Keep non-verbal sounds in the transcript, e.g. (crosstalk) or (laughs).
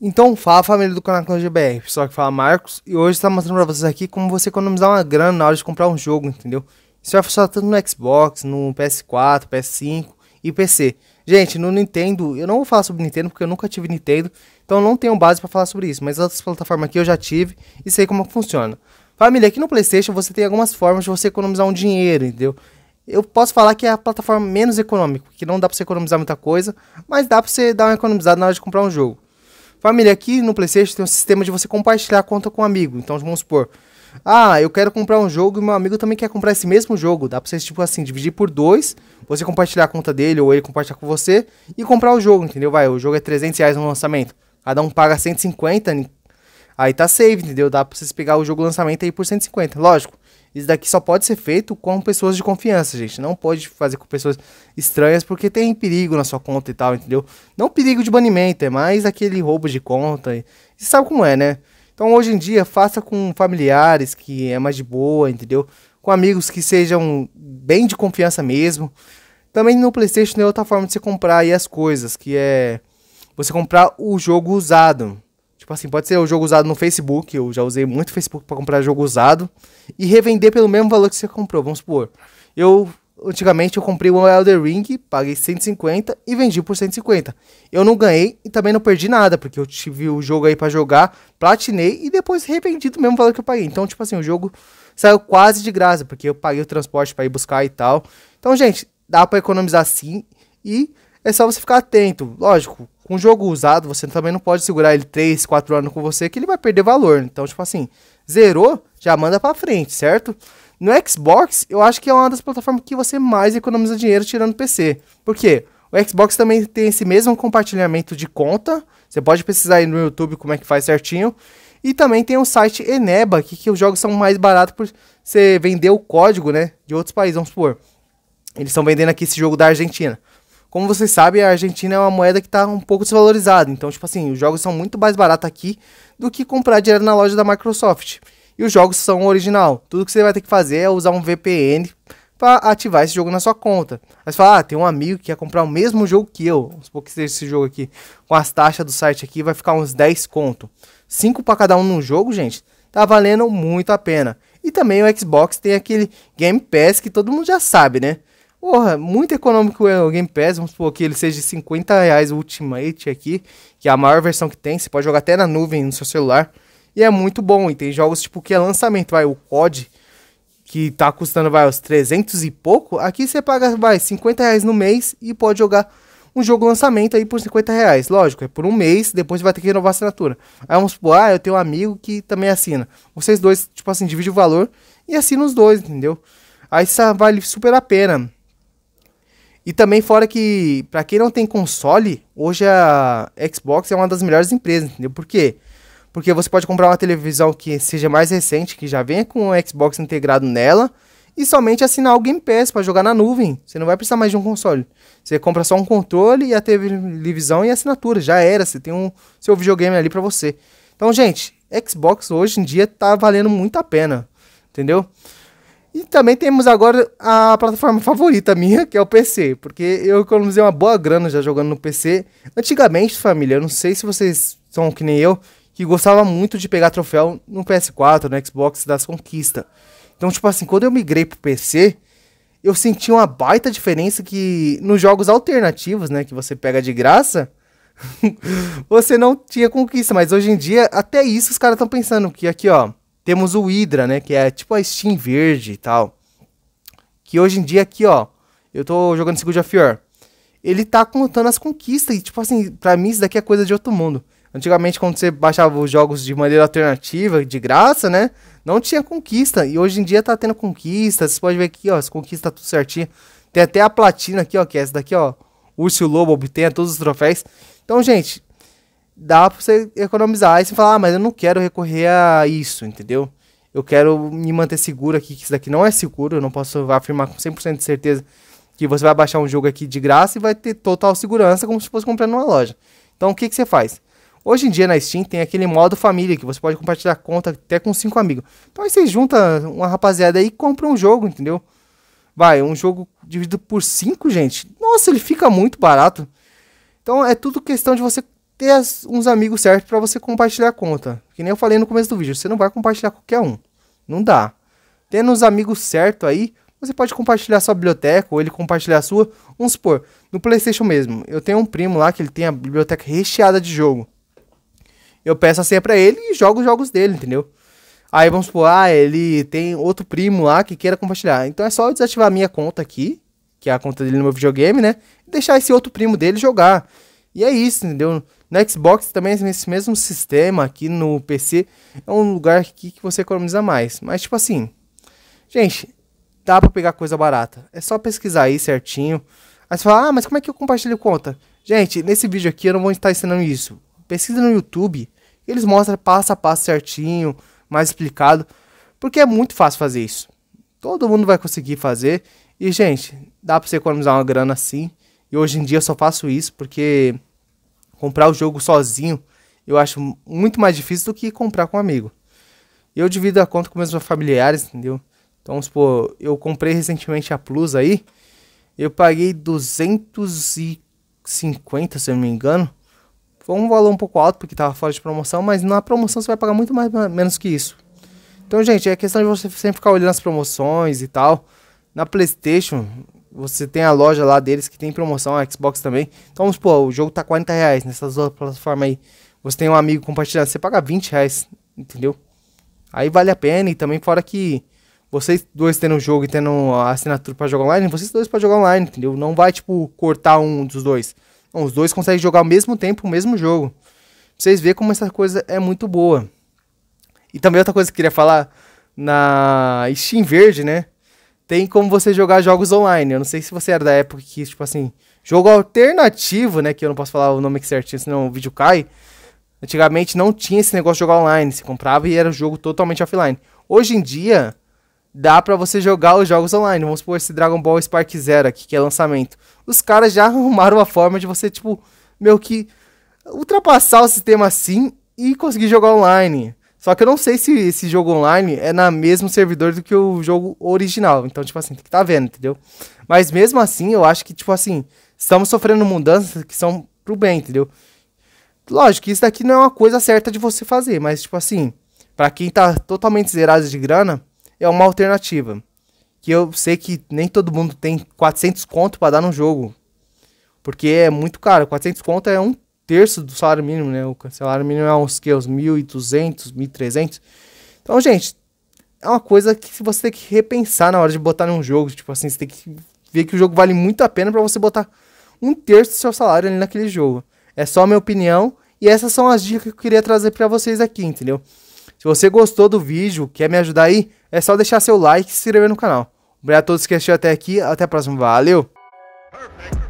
Então, fala família do canal GBR, pessoal que fala Marcos, e hoje está mostrando para vocês aqui como você economizar uma grana na hora de comprar um jogo, entendeu? Isso vai funcionar tanto no Xbox, no PS4, PS5 e PC. Gente, no Nintendo, eu não vou falar sobre Nintendo porque eu nunca tive Nintendo, então não tenho base para falar sobre isso, mas outras plataformas aqui eu já tive e sei como funciona. Família, aqui no PlayStation você tem algumas formas de você economizar um dinheiro, entendeu? eu posso falar que é a plataforma menos econômica, que não dá para você economizar muita coisa, mas dá para você dar uma economizada na hora de comprar um jogo. Família, aqui no PlayStation tem um sistema de você compartilhar a conta com um amigo. Então, vamos supor. Ah, eu quero comprar um jogo e meu amigo também quer comprar esse mesmo jogo. Dá pra você, tipo assim, dividir por dois, você compartilhar a conta dele ou ele compartilhar com você e comprar o jogo, entendeu? Vai, o jogo é 300 reais no lançamento. Cada um paga 150, aí tá save, entendeu? Dá pra vocês pegar o jogo lançamento aí por 150. Lógico, isso daqui só pode ser feito com pessoas de confiança, gente. Não pode fazer com pessoas estranhas porque tem perigo na sua conta e tal, entendeu? Não perigo de banimento, é mais aquele roubo de conta. E você sabe como é, né? Então hoje em dia faça com familiares que é mais de boa, entendeu? Com amigos que sejam bem de confiança mesmo. Também no PlayStation tem outra forma de você comprar aí as coisas, que é você comprar o jogo usado. Tipo assim, pode ser o jogo usado no Facebook, eu já usei muito Facebook para comprar jogo usado e revender pelo mesmo valor que você comprou, vamos supor. Eu antigamente eu comprei o Elder Ring, paguei 150 e vendi por 150. Eu não ganhei e também não perdi nada, porque eu tive o jogo aí para jogar, platinei e depois revendi do mesmo valor que eu paguei. Então, tipo assim, o jogo saiu quase de graça, porque eu paguei o transporte para ir buscar e tal. Então, gente, dá para economizar sim e é só você ficar atento. Lógico, com um jogo usado, você também não pode segurar ele 3, 4 anos com você, que ele vai perder valor. Então, tipo assim, zerou, já manda pra frente, certo? No Xbox, eu acho que é uma das plataformas que você mais economiza dinheiro tirando PC. Por quê? O Xbox também tem esse mesmo compartilhamento de conta. Você pode pesquisar aí no YouTube como é que faz certinho. E também tem o site Eneba, que, que os jogos são mais baratos por você vender o código, né? De outros países, vamos supor. Eles estão vendendo aqui esse jogo da Argentina. Como vocês sabem, a Argentina é uma moeda que está um pouco desvalorizada. Então, tipo assim, os jogos são muito mais baratos aqui do que comprar direto na loja da Microsoft. E os jogos são original. Tudo que você vai ter que fazer é usar um VPN para ativar esse jogo na sua conta. Mas fala, ah, tem um amigo que quer comprar o mesmo jogo que eu. Vamos supor que seja esse jogo aqui. Com as taxas do site aqui, vai ficar uns 10 conto. 5 para cada um no jogo, gente. Tá valendo muito a pena. E também o Xbox tem aquele Game Pass que todo mundo já sabe, né? Porra, muito econômico é o Game Pass, vamos supor que ele seja de 50 reais o Ultimate aqui, que é a maior versão que tem, você pode jogar até na nuvem, no seu celular, e é muito bom, e tem jogos tipo que é lançamento, vai, o COD, que tá custando, vai, os 300 e pouco, aqui você paga, vai, 50 reais no mês e pode jogar um jogo lançamento aí por 50 reais, lógico, é por um mês, depois você vai ter que renovar a assinatura. Aí vamos supor, ah, eu tenho um amigo que também assina, vocês dois, tipo assim, dividem o valor e assina os dois, entendeu? Aí isso vale super a pena, e também fora que, para quem não tem console, hoje a Xbox é uma das melhores empresas, entendeu? Por quê? Porque você pode comprar uma televisão que seja mais recente, que já venha com o Xbox integrado nela, e somente assinar o Game Pass para jogar na nuvem. Você não vai precisar mais de um console. Você compra só um controle e a televisão e a assinatura. Já era, você tem um seu videogame ali para você. Então, gente, Xbox hoje em dia tá valendo muito a pena, entendeu? E também temos agora a plataforma favorita minha, que é o PC, porque eu economizei uma boa grana já jogando no PC. Antigamente, família, eu não sei se vocês são que nem eu, que gostava muito de pegar troféu no PS4, no Xbox das conquistas. Então, tipo assim, quando eu migrei pro PC, eu senti uma baita diferença que nos jogos alternativos, né, que você pega de graça, (laughs) você não tinha conquista, mas hoje em dia até isso os caras estão pensando que aqui, ó, temos o Hydra, né? Que é tipo a Steam verde e tal. Que hoje em dia aqui, ó. Eu tô jogando esse God of War. Ele tá contando as conquistas. E, tipo assim, pra mim isso daqui é coisa de outro mundo. Antigamente, quando você baixava os jogos de maneira alternativa, de graça, né? Não tinha conquista. E hoje em dia tá tendo conquistas Você pode ver aqui, ó. As conquistas tá tudo certinho. Tem até a platina aqui, ó. Que é essa daqui, ó. Urso e o Lobo obtenha todos os troféus. Então, gente, dá pra você economizar. Aí você fala, ah, mas eu não quero recorrer a isso, entendeu? Eu quero me manter seguro aqui, que isso daqui não é seguro, eu não posso afirmar com 100% de certeza que você vai baixar um jogo aqui de graça e vai ter total segurança como se fosse comprando numa loja. Então o que, que você faz? Hoje em dia na Steam tem aquele modo família que você pode compartilhar conta até com cinco amigos. Então aí você junta uma rapaziada aí e compra um jogo, entendeu? Vai, um jogo dividido por cinco, gente. Nossa, ele fica muito barato. Então é tudo questão de você ter as, uns amigos certos para você compartilhar a conta. Que nem eu falei no começo do vídeo, você não vai compartilhar qualquer um. Não dá. Tendo os amigos certos aí, você pode compartilhar sua biblioteca ou ele compartilhar a sua. Vamos supor, no PlayStation mesmo, eu tenho um primo lá que ele tem a biblioteca recheada de jogo. Eu peço a senha para ele e jogo os jogos dele, entendeu? Aí vamos supor, ah, ele tem outro primo lá que queira compartilhar. Então é só eu desativar a minha conta aqui, que é a conta dele no meu videogame, né? E deixar esse outro primo dele jogar. E é isso, entendeu? No Xbox também é esse mesmo sistema, aqui no PC é um lugar aqui que você economiza mais. Mas tipo assim, gente, dá para pegar coisa barata. É só pesquisar aí certinho. Aí você fala, ah, mas como é que eu compartilho conta? Gente, nesse vídeo aqui eu não vou estar ensinando isso. Pesquisa no YouTube, eles mostram passo a passo certinho, mais explicado, porque é muito fácil fazer isso. Todo mundo vai conseguir fazer. E, gente, dá para você economizar uma grana assim. E hoje em dia eu só faço isso porque comprar o jogo sozinho eu acho muito mais difícil do que comprar com um amigo. Eu divido a conta com meus familiares, entendeu? Então, supor, eu comprei recentemente a Plus aí, eu paguei 250, se eu não me engano. Foi um valor um pouco alto porque estava fora de promoção, mas na promoção você vai pagar muito mais menos que isso. Então, gente, é questão de você sempre ficar olhando as promoções e tal. Na PlayStation, você tem a loja lá deles que tem promoção, a Xbox também. Então vamos supor, o jogo tá 40 reais nessas duas plataformas aí. Você tem um amigo compartilhando, você paga 20 reais, entendeu? Aí vale a pena e também fora que vocês dois tendo o jogo e tendo a assinatura para jogar online, vocês dois para jogar online, entendeu? Não vai, tipo, cortar um dos dois. Não, os dois conseguem jogar ao mesmo tempo o mesmo jogo. vocês verem como essa coisa é muito boa. E também outra coisa que eu queria falar, na Steam Verde, né? tem como você jogar jogos online. Eu não sei se você era da época que, tipo assim, jogo alternativo, né? Que eu não posso falar o nome que certinho, senão o vídeo cai. Antigamente não tinha esse negócio de jogar online. Você comprava e era um jogo totalmente offline. Hoje em dia, dá para você jogar os jogos online. Vamos supor esse Dragon Ball Spark Zero aqui, que é lançamento. Os caras já (laughs) arrumaram uma forma de você, tipo, meio que ultrapassar o sistema assim e conseguir jogar online. Só que eu não sei se esse jogo online é na mesmo servidor do que o jogo original. Então, tipo assim, tem que tá vendo, entendeu? Mas mesmo assim, eu acho que, tipo assim, estamos sofrendo mudanças que são pro bem, entendeu? Lógico que isso daqui não é uma coisa certa de você fazer, mas, tipo assim, para quem tá totalmente zerado de grana, é uma alternativa. Que eu sei que nem todo mundo tem 400 conto para dar no jogo. Porque é muito caro. 400 conto é um terço do salário mínimo, né? O salário mínimo é uns que? Uns 1.200, 1.300. Então, gente, é uma coisa que você tem que repensar na hora de botar num jogo. Tipo assim, você tem que ver que o jogo vale muito a pena para você botar um terço do seu salário ali naquele jogo. É só a minha opinião e essas são as dicas que eu queria trazer para vocês aqui, entendeu? Se você gostou do vídeo, quer me ajudar aí, é só deixar seu like e se inscrever no canal. Obrigado a todos que assistiram até aqui, até a próxima, valeu! Perfect.